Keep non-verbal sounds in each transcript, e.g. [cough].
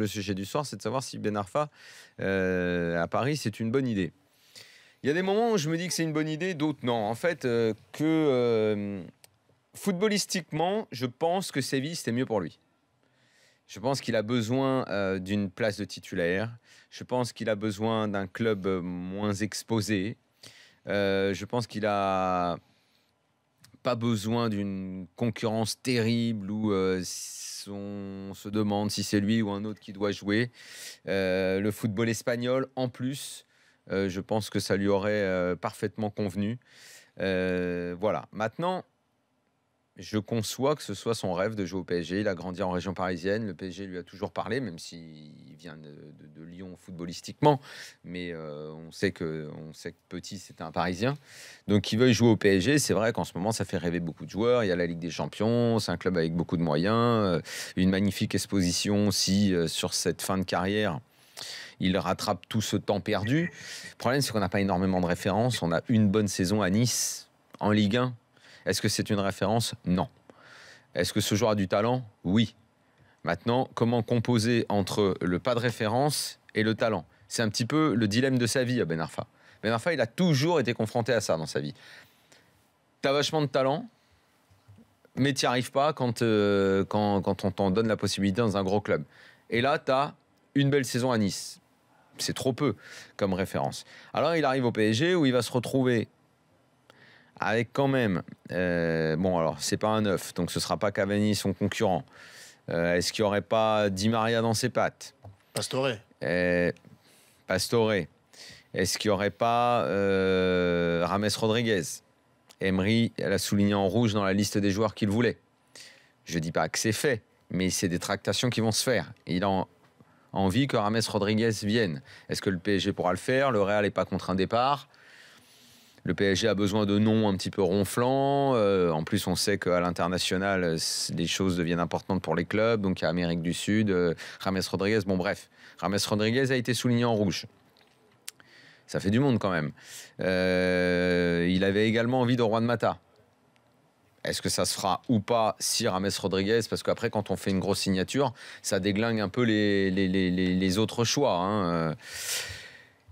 Le sujet du soir, c'est de savoir si Ben Arfa euh, à Paris, c'est une bonne idée. Il y a des moments où je me dis que c'est une bonne idée, d'autres non. En fait, euh, que euh, footballistiquement, je pense que Séville, c'était mieux pour lui. Je pense qu'il a besoin d'une place de titulaire. Je pense qu'il a besoin d'un club moins exposé. je pense qu'il a pas besoin d'une concurrence terrible ou on se demande si c'est lui ou un autre qui doit jouer. Euh, le football espagnol, en plus, euh, je pense que ça lui aurait euh, parfaitement convenu. voilà. Maintenant, je conçois que ce soit son rêve de jouer au PSG. Il a grandi en région parisienne. Le PSG lui a toujours parlé, même s'il vient de, Lyon footballistiquement. Mais euh, on, sait que, on sait que Petit, c'était un Parisien. Donc, il veut jouer au PSG. C'est vrai qu'en ce moment, ça fait rêver beaucoup de joueurs. Il y a la Ligue des Champions. C'est un club avec beaucoup de moyens. Euh, une magnifique exposition aussi euh, sur cette fin de carrière il rattrape tout ce temps perdu. Le problème, c'est qu'on n'a pas énormément de références. On a une bonne saison à Nice en Ligue 1. Est-ce que c'est une référence Non. Est-ce que ce joueur a du talent Oui. Maintenant, comment composer entre le pas de référence et le talent C'est un petit peu le dilemme de sa vie à Ben Arfa. Ben Arfa, il a toujours été confronté à ça dans sa vie. Tu as vachement de talent, mais t'y arrives pas euh, quand, quand, on t'en donne la possibilité dans un gros club. Et là, tu as une belle saison à Nice. C'est trop peu comme référence. Alors, il arrive au PSG où il va se retrouver avec quand même, euh, bon alors c'est pas un neuf, donc ce sera pas Cavani son concurrent. Euh, est-ce qu'il n'y aurait pas Di Maria dans ses pattes Pastore. Euh, Pastore. Est-ce qu'il n'y aurait pas Rames Rodriguez Emery, elle a souligné en rouge dans la liste des joueurs qu'il voulait. Je ne dis pas que c'est fait, mais c'est des tractations qui vont se faire. il a envie que Rames Rodriguez vienne. Est-ce que le PSG pourra le faire Le Real n'est pas contre un départ le PSG a besoin de noms un petit peu ronflants. Euh, en plus, on sait qu'à l'international, les choses deviennent importantes pour les clubs. Donc, il Amérique du Sud, euh, Rames Rodriguez. Bon, bref, Rames Rodriguez a été souligné en rouge. Ça fait du monde quand même. Euh, il avait également envie de Juan Mata. Est-ce que ça se fera ou pas si Rames Rodriguez Parce qu'après, quand on fait une grosse signature, ça déglingue un peu les, les, autres choix. Hein,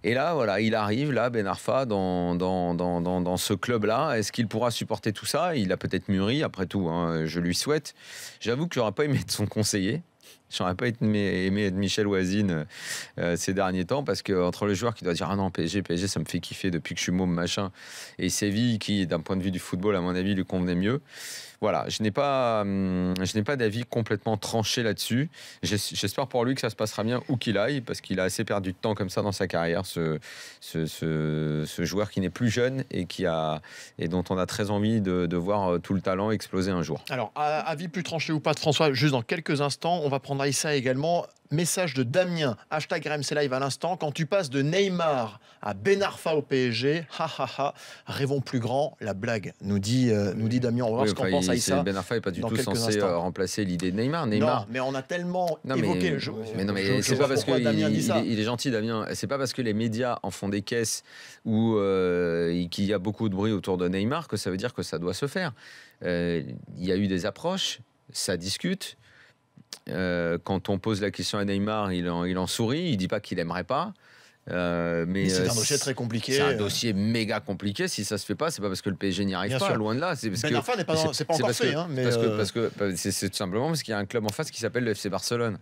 et là, voilà, il arrive, là, Ben Arfa, dans, dans, ce club-là. Est-ce qu'il pourra supporter tout ça Il a peut-être mûri, après tout, hein, je lui souhaite. J'avoue que j'aurais pas aimé être son conseiller. J'aurais pas aimé, aimé être Michel Oisine euh, euh, ces derniers temps parce que entre le joueur qui doit dire ah non PSG PSG ça me fait kiffer depuis que je suis môme machin et Séville qui d'un point de vue du football à mon avis lui convenait mieux. Voilà, je n'ai pas hum, je n'ai pas d'avis complètement tranché là-dessus. J'espère pour lui que ça se passera bien où qu'il aille parce qu'il a assez perdu de temps comme ça dans sa carrière ce ce, ce, joueur qui n'est plus jeune et qui a et dont on a très envie de, de voir euh, tout le talent exploser un jour. Alors avis plus tranché ou pas de François juste dans quelques instants on on va prendre Aïssa également. Message de Damien, hashtag RMC Live à l'instant. Quand tu passes de Neymar à Benarfa au PSG, [laughs] ha ha ha, rêvons plus grand, la blague, nous dit, euh, nous dit Damien. On va voir ce qu'on pense Aïssa. Ben Arfa n'est pas du tout censé euh, remplacer l'idée de Neymar. Neymar. Non, mais on a tellement évoqué le jeu. c'est pas parce que il, est gentil, Damien. C'est pas parce que les médias en font des caisses ou euh, qu'il y a beaucoup de bruit autour de Neymar que ça veut dire que ça doit se faire. Il y a eu des approches, ça discute. Euh, quand on pose la question à Neymar, il en, sourit, il dit pas qu'il aimerait pas. Euh, mais, c'est euh, un dossier très compliqué. C'est un dossier méga compliqué. Si ça se fait pas, c'est pas parce que le PSG n'y arrive pas, loin de là. C'est parce ben c'est pas, encore fait. c'est tout simplement parce qu'il y a un club en face qui s'appelle le FC Barcelone.